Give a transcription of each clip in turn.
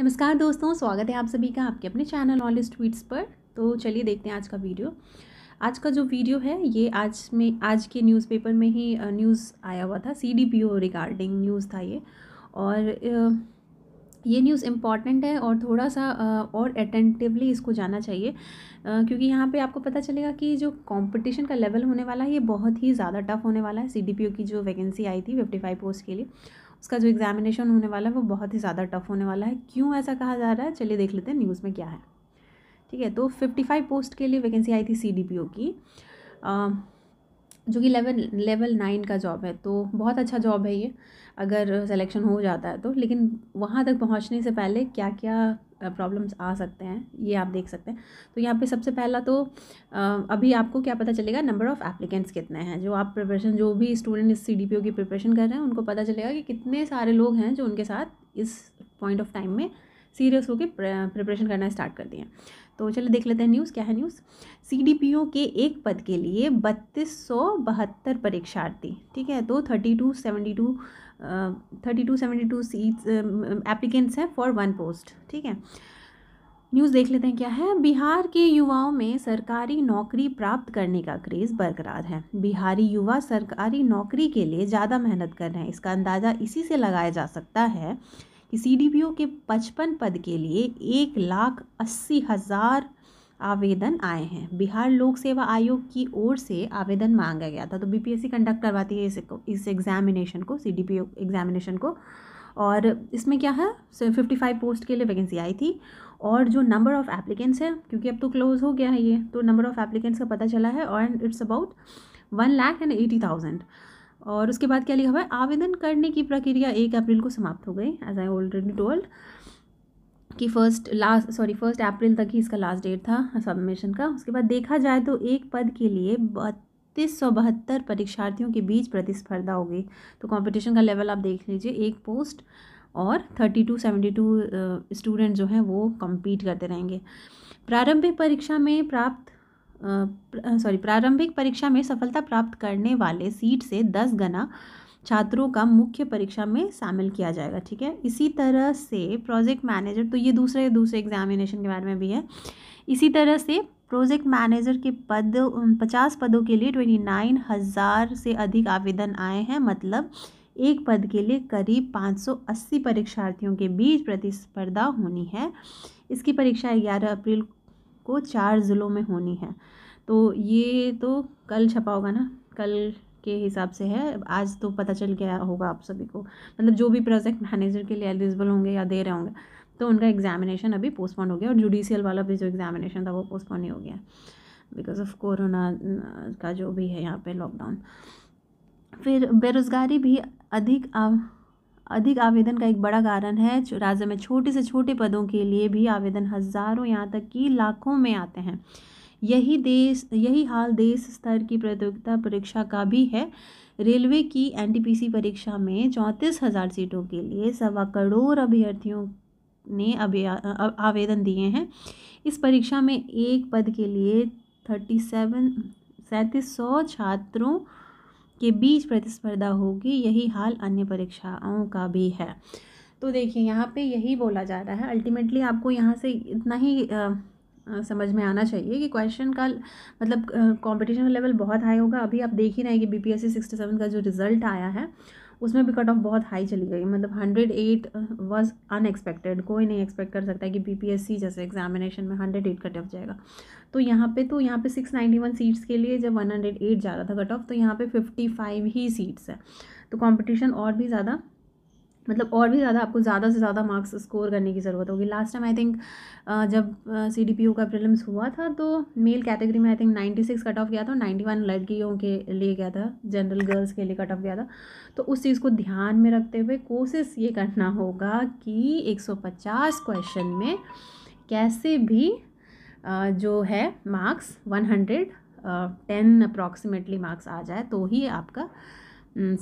नमस्कार दोस्तों स्वागत है आप सभी का आपके अपने चैनल ऑल ट्वीट्स पर तो चलिए देखते हैं आज का वीडियो आज का जो वीडियो है ये आज में आज के न्यूज़पेपर में ही न्यूज़ आया हुआ था C D P O regarding news था ये और ये न्यूज़ इम्पॉर्टेंट है और थोड़ा सा और अटेंटिवली इसको जाना चाहिए क्योंकि यहाँ पे आपको पता चलेगा कि जो कंपटीशन का लेवल होने वाला है ये बहुत ही ज़्यादा टफ होने वाला है सी डी पी ओ की जो वैकेंसी आई थी फिफ्टी फाइव पोस्ट के लिए उसका जो एग्ज़ामिनेशन होने वाला है वो बहुत ही ज़्यादा टफ होने वाला है क्यों ऐसा कहा जा रहा है चलिए देख लेते हैं न्यूज़ में क्या है ठीक है तो फिफ्टी फाइव पोस्ट के लिए वैकेंसी आई थी सी डी पी ओ की आ, जो कि लेवल लेवल नाइन का जॉब है तो बहुत अच्छा जॉब है ये अगर सिलेक्शन हो जाता है तो लेकिन वहाँ तक पहुँचने से पहले क्या क्या प्रॉब्लम्स आ सकते हैं ये आप देख सकते हैं तो यहाँ पे सबसे पहला तो अभी आपको क्या पता चलेगा नंबर ऑफ़ एप्लीकेंट्स कितने हैं जो आप प्रिपरेशन जो भी स्टूडेंट इस सी की प्रिपरेशन कर रहे हैं उनको पता चलेगा कि कितने सारे लोग हैं जो उनके साथ इस पॉइंट ऑफ टाइम में सीरियस होकर प्रिपरेशन करना स्टार्ट कर दिए तो चलिए देख लेते हैं न्यूज़ क्या है न्यूज़ सी के एक पद के लिए बत्तीस सौ बहत्तर परीक्षार्थी ठीक है तो thirty two seventy two thirty two seventy two seats applicants हैं फॉर वन पोस्ट ठीक है न्यूज़ देख लेते हैं क्या है बिहार के युवाओं में सरकारी नौकरी प्राप्त करने का क्रेज़ बरकरार है बिहारी युवा सरकारी नौकरी के लिए ज़्यादा मेहनत कर रहे हैं इसका अंदाज़ा इसी से लगाया जा सकता है सी के पचपन पद के लिए एक लाख अस्सी हज़ार आवेदन आए हैं बिहार लोक सेवा आयोग की ओर से आवेदन मांगा गया था तो बीपीएससी कंडक्ट करवाती है इस इस एग्जामिनेशन को सी एग्जामिनेशन को और इसमें क्या है फिफ्टी फाइव पोस्ट के लिए वैकेंसी आई थी और जो नंबर ऑफ़ एप्लीकेंट्स है क्योंकि अब तो क्लोज हो गया है ये तो नंबर ऑफ़ एप्लीकेंट्स का पता चला है और it's about one lakh and eighty thousand और उसके बाद क्या लिखा हुआ है आवेदन करने की प्रक्रिया एक अप्रैल को समाप्त हो गई एज आई ऑलरेडी टोल्ड कि first last sorry first April तक ही इसका लास्ट डेट था सबमिशन का उसके बाद देखा जाए तो एक पद के लिए बत्तीस सौ बहत्तर परीक्षार्थियों के बीच प्रतिस्पर्धा हो गई तो कंपटीशन का लेवल आप देख लीजिए एक पोस्ट और thirty two seventy two student जो हैं वो कम्पीट करते रहेंगे प्रारंभिक परीक्षा में प्राप्त सॉरी प्रारंभिक परीक्षा में सफलता प्राप्त करने वाले सीट से दस गना छात्रों का मुख्य परीक्षा में शामिल किया जाएगा ठीक है इसी तरह से प्रोजेक्ट मैनेजर तो ये दूसरे दूसरे एग्जामिनेशन के बारे में भी है इसी तरह से प्रोजेक्ट मैनेजर के पद पचास पदों के लिए ट्वेंटी नाइन हज़ार से अधिक आवेदन आए हैं मतलब एक पद के लिए करीब 580 परीक्षार्थियों के बीच प्रतिस्पर्धा होनी है इसकी परीक्षा 11 अप्रैल आपको चार ज़िलों में होनी है तो ये तो कल छपा होगा ना कल के हिसाब से है आज तो पता चल गया होगा आप सभी को मतलब जो भी प्रोजेक्ट मैनेजर के लिए एलिजिबल होंगे या दे रहे होंगे तो उनका एग्जामिनेशन अभी पोस्टपोन हो गया और जुडिशियल वाला भी जो एग्जामिनेशन था वो पोस्टपोन ही हो गया बिकॉज ऑफ कोरोना का जो भी है यहाँ पे लॉकडाउन फिर बेरोज़गारी भी अधिक अधिक आवेदन का एक बड़ा कारण है राज्य में छोटे से छोटे पदों के लिए भी आवेदन हज़ारों यहाँ तक कि लाखों में आते हैं यही देश यही हाल देश स्तर की प्रतियोगिता परीक्षा का भी है रेलवे की एनटीपीसी परीक्षा में चौंतीस हज़ार सीटों के लिए सवा करोड़ अभ्यर्थियों ने अभी आवेदन दिए हैं इस परीक्षा में एक पद के लिए थर्टी सेवन सैंतीस सौ छात्रों के बीच प्रतिस्पर्धा होगी यही हाल अन्य परीक्षाओं का भी है तो देखिए यहाँ पे यही बोला जा रहा है अल्टीमेटली आपको यहाँ से इतना ही आ, आ, समझ में आना चाहिए कि क्वेश्चन का मतलब कंपटीशन का लेवल बहुत हाई होगा अभी आप देख ही रहे हैं कि बीपीएससी सेवन का जो रिज़ल्ट आया है उसमें भी कट ऑफ बहुत हाई चली गई मतलब हंड्रेड एट वॉज अनएक्सपेक्टेड कोई नहीं एक्सपेक्ट कर सकता कि बीपीएससी जैसे एग्जामिनेशन में हंड्रेड एट कट ऑफ जाएगा तो यहाँ पे तो यहाँ पे सिक्स नाइन्टी वन सीट्स के लिए जब वन हंड्रेड एट जा रहा था कट ऑफ तो यहाँ पे फिफ्टी फाइव ही सीट्स है तो कॉम्पिटिशन और भी ज़्यादा मतलब और भी ज़्यादा आपको ज़्यादा से ज़्यादा मार्क्स स्कोर करने की ज़रूरत होगी लास्ट टाइम आई थिंक जब सी डी पी यू का प्रिलिम्स हुआ था तो मेल कैटेगरी में I think ninety six cut off गया था नाइन्टी वन लड़कियों के लिए गया था जनरल गर्ल्स के लिए कट ऑफ गया था तो उस चीज़ को ध्यान में रखते हुए कोशिश ये करना होगा कि एक सौ पचास क्वेश्चन में कैसे भी जो है marks one hundred ten approximately marks आ जाए तो ही आपका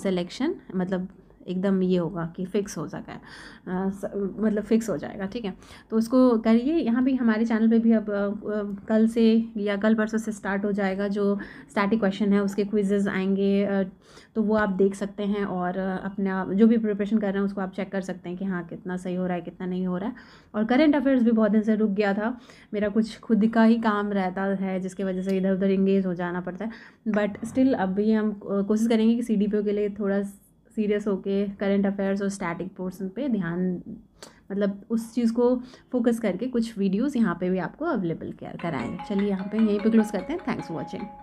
सेलेक्शन मतलब एकदम ये होगा कि फ़िक्स हो जाएगा मतलब फ़िक्स हो जाएगा ठीक है तो उसको करिए यहाँ भी हमारे चैनल पे भी अब कल से या कल परसों से स्टार्ट हो जाएगा जो स्टैटिक क्वेश्चन है उसके क्विजेज़ आएंगे तो वो आप देख सकते हैं और अपना जो भी प्रिपरेशन कर रहे हैं उसको आप चेक कर सकते हैं कि हाँ कितना सही हो रहा है कितना नहीं हो रहा है और करेंट अफेयर्स भी बहुत दिन से रुक गया था मेरा कुछ खुद का ही काम रहता है जिसकी वजह से इधर उधर इंगेज हो जाना पड़ता है बट स्टिल अब भी हम कोशिश करेंगे कि सी के लिए थोड़ा सीरियस होके करंट अफेयर्स और स्टैटिक पोर्सन पे ध्यान मतलब उस चीज़ को फोकस करके कुछ वीडियोस यहाँ पे भी आपको अवेलेबल कराएंगे चलिए यहाँ पे यहीं पे क्लोज़ करते हैं थैंक्स फॉर वॉचिंग